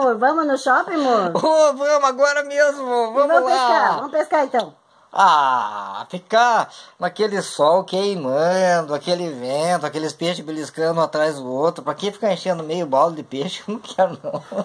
amor? Vamos no shopping, amor? oh, vamos agora mesmo, vamos, vamos lá. pescar, vamos pescar então. Ah, ficar naquele sol queimando, aquele vento, aqueles peixes beliscando um atrás do outro, pra que ficar enchendo meio balde de peixe? Não quero não.